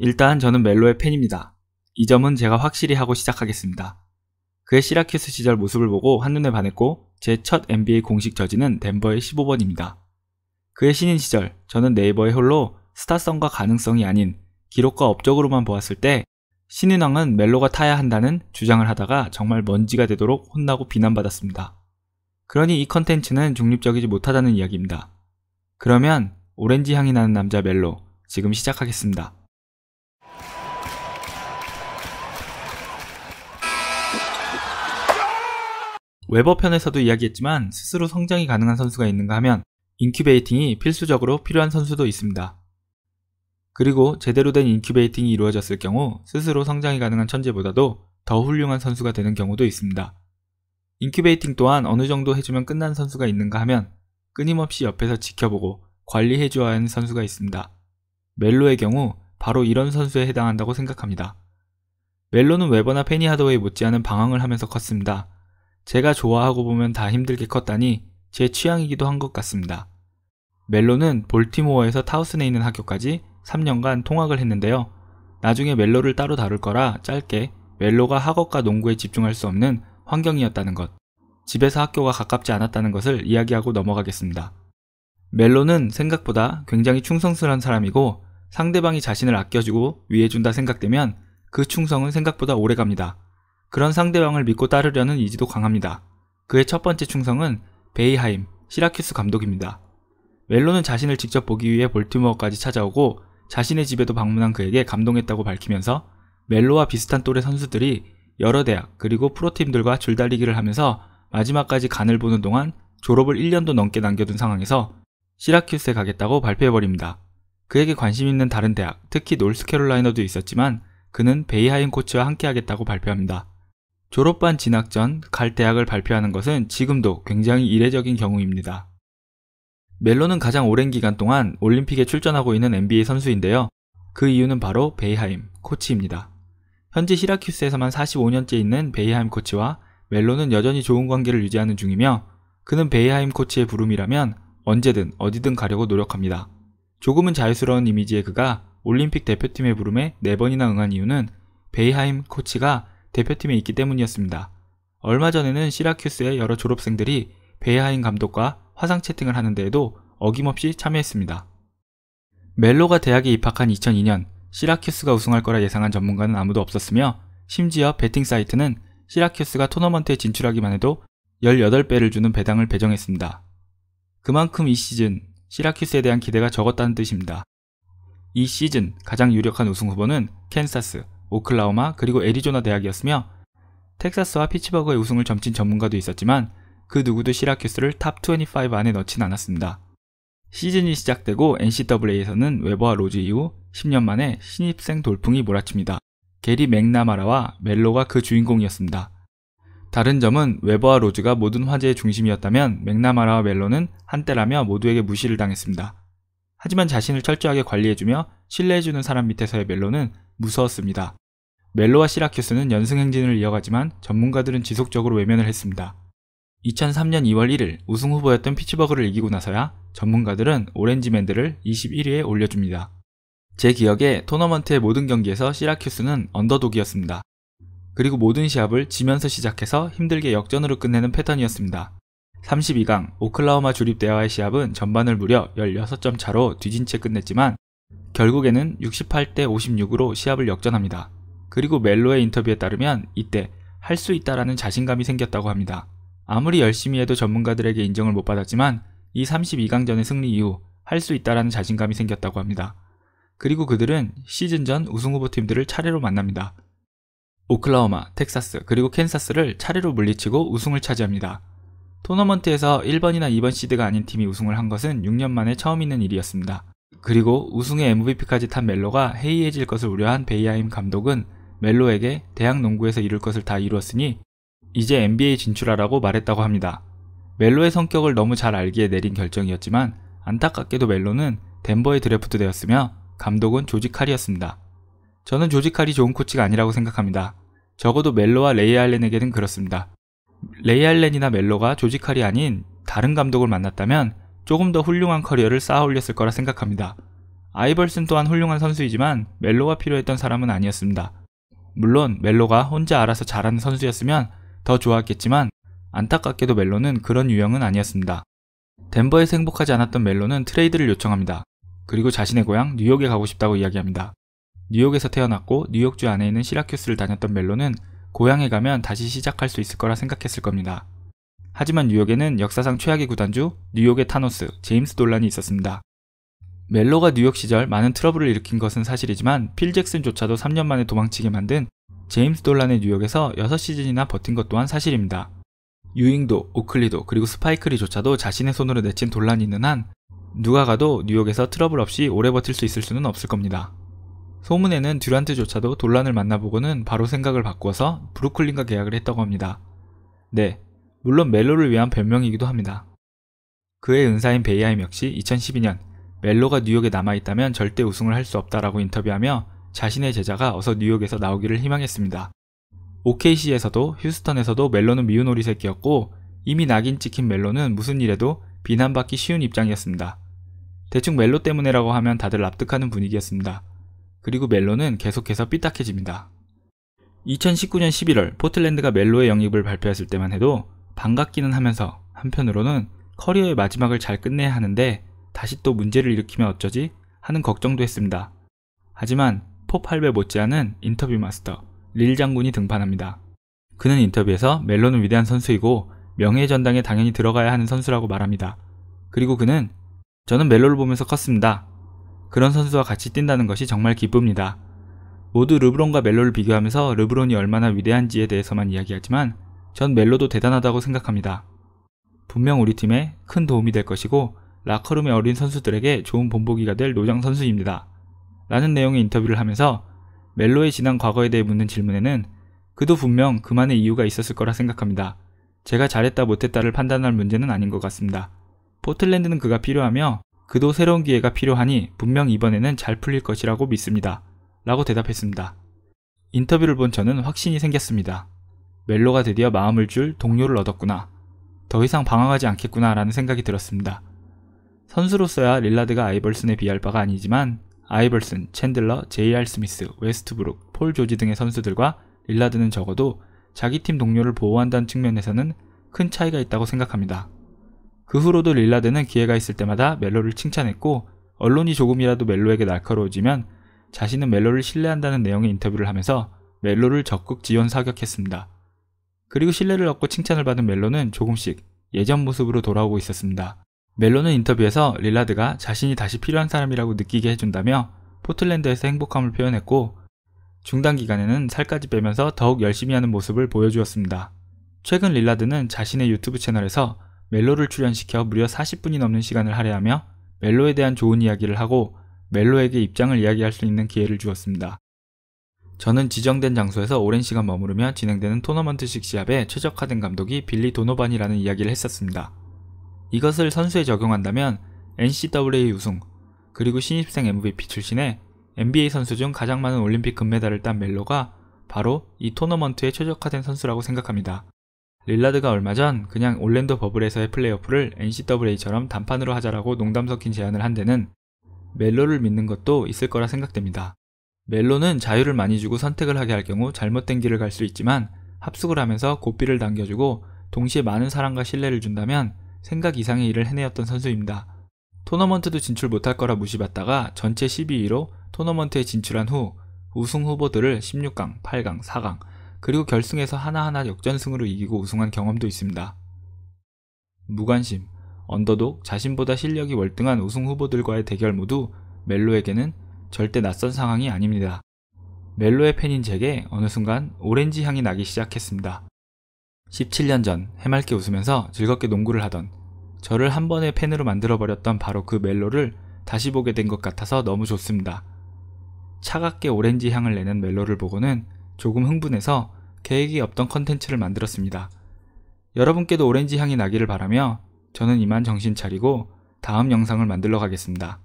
일단 저는 멜로의 팬입니다. 이 점은 제가 확실히 하고 시작하겠습니다. 그의 시라큐스 시절 모습을 보고 한눈에 반했고 제 첫 NBA 공식 저지는 덴버의 15번입니다. 그의 신인 시절 저는 네이버의 홀로 스타성과 가능성이 아닌 기록과 업적으로만 보았을 때 신인왕은 멜로가 타야 한다는 주장을 하다가 정말 먼지가 되도록 혼나고 비난받았습니다. 그러니 이 컨텐츠는 중립적이지 못하다는 이야기입니다. 그러면 오렌지 향이 나는 남자 멜로 지금 시작하겠습니다. 웨버 편에서도 이야기했지만 스스로 성장이 가능한 선수가 있는가 하면 인큐베이팅이 필수적으로 필요한 선수도 있습니다. 그리고 제대로 된 인큐베이팅이 이루어졌을 경우 스스로 성장이 가능한 천재보다도 더 훌륭한 선수가 되는 경우도 있습니다. 인큐베이팅 또한 어느 정도 해주면 끝난 선수가 있는가 하면 끊임없이 옆에서 지켜보고 관리해줘야 하는 선수가 있습니다. 멜로의 경우 바로 이런 선수에 해당한다고 생각합니다. 멜로는 웨버나 페니 하더웨이 못지않은 방황을 하면서 컸습니다. 제가 좋아하고 보면 다 힘들게 컸다니 제 취향이기도 한 것 같습니다. 멜로는 볼티모어에서 타우슨에 있는 학교까지 3년간 통학을 했는데요. 나중에 멜로를 따로 다룰 거라 짧게 멜로가 학업과 농구에 집중할 수 없는 환경이었다는 것, 집에서 학교가 가깝지 않았다는 것을 이야기하고 넘어가겠습니다. 멜로는 생각보다 굉장히 충성스러운 사람이고 상대방이 자신을 아껴주고 위해준다 생각되면 그 충성은 생각보다 오래 갑니다. 그런 상대방을 믿고 따르려는 의지도 강합니다. 그의 첫 번째 충성은 베이하임, 시라큐스 감독입니다. 멜로는 자신을 직접 보기 위해 볼티모어까지 찾아오고 자신의 집에도 방문한 그에게 감동했다고 밝히면서 멜로와 비슷한 또래 선수들이 여러 대학 그리고 프로팀들과 줄달리기를 하면서 마지막까지 간을 보는 동안 졸업을 1년도 넘게 남겨둔 상황에서 시라큐스에 가겠다고 발표해버립니다. 그에게 관심 있는 다른 대학, 특히 놀스캐롤라이너도 있었지만 그는 베이하임 코치와 함께하겠다고 발표합니다. 졸업반 진학 전 갈 대학을 발표하는 것은 지금도 굉장히 이례적인 경우입니다. 멜로는 가장 오랜 기간 동안 올림픽에 출전하고 있는 NBA 선수인데요. 그 이유는 바로 베이하임 코치입니다. 현재 시라큐스에서만 45년째 있는 베이하임 코치와 멜로는 여전히 좋은 관계를 유지하는 중이며 그는 베이하임 코치의 부름이라면 언제든 어디든 가려고 노력합니다. 조금은 자유스러운 이미지의 그가 올림픽 대표팀의 부름에 4번이나 응한 이유는 베이하임 코치가 대표팀에 있기 때문이었습니다. 얼마 전에는 시라큐스의 여러 졸업생들이 베하인 감독과 화상 채팅을 하는 데에도 어김없이 참여했습니다. 멜로가 대학에 입학한 2002년 시라큐스가 우승할 거라 예상한 전문가는 아무도 없었으며 심지어 베팅 사이트는 시라큐스가 토너먼트에 진출하기만 해도 18배를 주는 배당을 배정했습니다. 그만큼 이 시즌 시라큐스에 대한 기대가 적었다는 뜻입니다. 이 시즌 가장 유력한 우승 후보는 캔사스, 오클라호마 그리고 애리조나 대학이었으며 텍사스와 피츠버그의 우승을 점친 전문가도 있었지만 그 누구도 시라큐스를 탑25 안에 넣진 않았습니다. 시즌이 시작되고 NCAA에서는 웨버와 로즈 이후 10년 만에 신입생 돌풍이 몰아칩니다. 게리 맥나마라와 멜로가 그 주인공이었습니다. 다른 점은 웨버와 로즈가 모든 화제의 중심이었다면 맥나마라와 멜로는 한때라며 모두에게 무시를 당했습니다. 하지만 자신을 철저하게 관리해주며 신뢰해주는 사람 밑에서의 멜로는 무서웠습니다. 멜로와 시라큐스는 연승 행진을 이어가지만 전문가들은 지속적으로 외면을 했습니다. 2003년 2월 1일 우승 후보였던 피츠버그를 이기고 나서야 전문가들은 오렌지맨들을 21위에 올려줍니다. 제 기억에 토너먼트의 모든 경기에서 시라큐스는 언더독이었습니다. 그리고 모든 시합을 지면서 시작해서 힘들게 역전으로 끝내는 패턴이었습니다. 32강 오클라호마 주립대와의 시합은 전반을 무려 16점 차로 뒤진 채 끝냈지만 결국에는 68대 56으로 시합을 역전합니다. 그리고 멜로의 인터뷰에 따르면 이때 할 수 있다라는 자신감이 생겼다고 합니다. 아무리 열심히 해도 전문가들에게 인정을 못 받았지만 이 32강전의 승리 이후 할 수 있다라는 자신감이 생겼다고 합니다. 그리고 그들은 시즌 전 우승후보 팀들을 차례로 만납니다. 오클라호마, 텍사스, 그리고 캔사스를 차례로 물리치고 우승을 차지합니다. 토너먼트에서 1번이나 2번 시드가 아닌 팀이 우승을 한 것은 6년 만에 처음 있는 일이었습니다. 그리고 우승의 MVP까지 탄 멜로가 해이해질 것을 우려한 베이하임 감독은 멜로에게 대학 농구에서 이룰 것을 다 이루었으니 이제 NBA 진출하라고 말했다고 합니다. 멜로의 성격을 너무 잘 알기에 내린 결정이었지만 안타깝게도 멜로는 덴버에 드래프트되었으며 감독은 조지 칼이었습니다. 저는 조지 칼이 좋은 코치가 아니라고 생각합니다. 적어도 멜로와 레이 알렌에게는 그렇습니다. 레이 알렌이나 멜로가 조지 칼이 아닌 다른 감독을 만났다면 조금 더 훌륭한 커리어를 쌓아 올렸을 거라 생각합니다. 아이벌슨 또한 훌륭한 선수이지만 멜로가 필요했던 사람은 아니었습니다. 물론 멜로가 혼자 알아서 잘하는 선수였으면 더 좋았겠지만 안타깝게도 멜로는 그런 유형은 아니었습니다. 덴버에서 행복하지 않았던 멜로는 트레이드를 요청합니다. 그리고 자신의 고향 뉴욕에 가고 싶다고 이야기합니다. 뉴욕에서 태어났고 뉴욕주 안에 있는 시라큐스를 다녔던 멜로는 고향에 가면 다시 시작할 수 있을 거라 생각했을 겁니다. 하지만 뉴욕에는 역사상 최악의 구단주 뉴욕의 타노스, 제임스 돌란이 있었습니다. 멜로가 뉴욕 시절 많은 트러블을 일으킨 것은 사실이지만 필 잭슨조차도 3년 만에 도망치게 만든 제임스 돌란의 뉴욕에서 6시즌이나 버틴 것 또한 사실입니다. 유잉도, 오클리도, 그리고 스파이크리조차도 자신의 손으로 내친 돌란이 있는 한 누가 가도 뉴욕에서 트러블 없이 오래 버틸 수 있을 수는 없을 겁니다. 소문에는 듀란트조차도 돌란을 만나보고는 바로 생각을 바꾸어서 브루클린과 계약을 했다고 합니다. 네, 물론 멜로를 위한 변명이기도 합니다. 그의 은사인 베이하임 역시 2012년 멜로가 뉴욕에 남아있다면 절대 우승을 할 수 없다라고 인터뷰하며 자신의 제자가 어서 뉴욕에서 나오기를 희망했습니다. OKC에서도 휴스턴에서도 멜로는 미운 오리 새끼였고 이미 낙인 찍힌 멜로는 무슨 일에도 비난받기 쉬운 입장이었습니다. 대충 멜로 때문에라고 하면 다들 납득하는 분위기였습니다. 그리고 멜로는 계속해서 삐딱해집니다. 2019년 11월 포틀랜드가 멜로의 영입을 발표했을 때만 해도 반갑기는 하면서 한편으로는 커리어의 마지막을 잘 끝내야 하는데 다시 또 문제를 일으키면 어쩌지 하는 걱정도 했습니다. 하지만 포팔베 못지않은 인터뷰 마스터 릴 장군이 등판합니다. 그는 인터뷰에서 멜로는 위대한 선수이고 명예의 전당에 당연히 들어가야 하는 선수라고 말합니다. 그리고 그는 저는 멜로를 보면서 컸습니다. 그런 선수와 같이 뛴다는 것이 정말 기쁩니다. 모두 르브론과 멜로를 비교하면서 르브론이 얼마나 위대한지에 대해서만 이야기하지만 전 멜로도 대단하다고 생각합니다. 분명 우리 팀에 큰 도움이 될 것이고 라커룸의 어린 선수들에게 좋은 본보기가 될 노장 선수입니다. 라는 내용의 인터뷰를 하면서 멜로의 지난 과거에 대해 묻는 질문에는 그도 분명 그만의 이유가 있었을 거라 생각합니다. 제가 잘했다 못했다를 판단할 문제는 아닌 것 같습니다. 포틀랜드는 그가 필요하며 그도 새로운 기회가 필요하니 분명 이번에는 잘 풀릴 것이라고 믿습니다. 라고 대답했습니다. 인터뷰를 본 저는 확신이 생겼습니다. 멜로가 드디어 마음을 줄 동료를 얻었구나. 더 이상 방황하지 않겠구나 라는 생각이 들었습니다. 선수로서야 릴라드가 아이벌슨에 비할 바가 아니지만 아이벌슨, 챈들러, 제이알 스미스, 웨스트브룩, 폴 조지 등의 선수들과 릴라드는 적어도 자기 팀 동료를 보호한다는 측면에서는 큰 차이가 있다고 생각합니다. 그 후로도 릴라드는 기회가 있을 때마다 멜로를 칭찬했고 언론이 조금이라도 멜로에게 날카로워지면 자신은 멜로를 신뢰한다는 내용의 인터뷰를 하면서 멜로를 적극 지원 사격했습니다. 그리고 신뢰를 얻고 칭찬을 받은 멜로는 조금씩 예전 모습으로 돌아오고 있었습니다. 멜로는 인터뷰에서 릴라드가 자신이 다시 필요한 사람이라고 느끼게 해준다며 포틀랜드에서 행복함을 표현했고 중단 기간에는 살까지 빼면서 더욱 열심히 하는 모습을 보여주었습니다. 최근 릴라드는 자신의 유튜브 채널에서 멜로를 출연시켜 무려 40분이 넘는 시간을 할애하며 멜로에 대한 좋은 이야기를 하고 멜로에게 입장을 이야기할 수 있는 기회를 주었습니다. 저는 지정된 장소에서 오랜 시간 머무르며 진행되는 토너먼트식 시합에 최적화된 감독이 빌리 도노반이라는 이야기를 했었습니다. 이것을 선수에 적용한다면 NCAA 우승, 그리고 신입생 MVP 출신의 NBA 선수 중 가장 많은 올림픽 금메달을 딴 멜로가 바로 이 토너먼트에 최적화된 선수라고 생각합니다. 릴라드가 얼마 전 그냥 올랜도 버블에서의 플레이오프를 NCAA처럼 단판으로 하자라고 농담 섞인 제안을 한 데는 멜로를 믿는 것도 있을 거라 생각됩니다. 멜로는 자유를 많이 주고 선택을 하게 할 경우 잘못된 길을 갈 수 있지만 합숙을 하면서 고삐를 당겨주고 동시에 많은 사랑과 신뢰를 준다면 생각 이상의 일을 해내었던 선수입니다. 토너먼트도 진출 못할 거라 무시받다가 전체 12위로 토너먼트에 진출한 후 우승 후보들을 16강, 8강, 4강 그리고 결승에서 하나하나 역전승으로 이기고 우승한 경험도 있습니다. 무관심, 언더독, 자신보다 실력이 월등한 우승 후보들과의 대결 모두 멜로에게는 절대 낯선 상황이 아닙니다. 멜로의 팬인 제게 어느 순간 오렌지 향이 나기 시작했습니다. 17년 전 해맑게 웃으면서 즐겁게 농구를 하던 저를 한 번에 팬으로 만들어버렸던 바로 그 멜로를 다시 보게 된 것 같아서 너무 좋습니다. 차갑게 오렌지 향을 내는 멜로를 보고는 조금 흥분해서 계획이 없던 컨텐츠를 만들었습니다. 여러분께도 오렌지 향이 나기를 바라며 저는 이만 정신 차리고 다음 영상을 만들러 가겠습니다.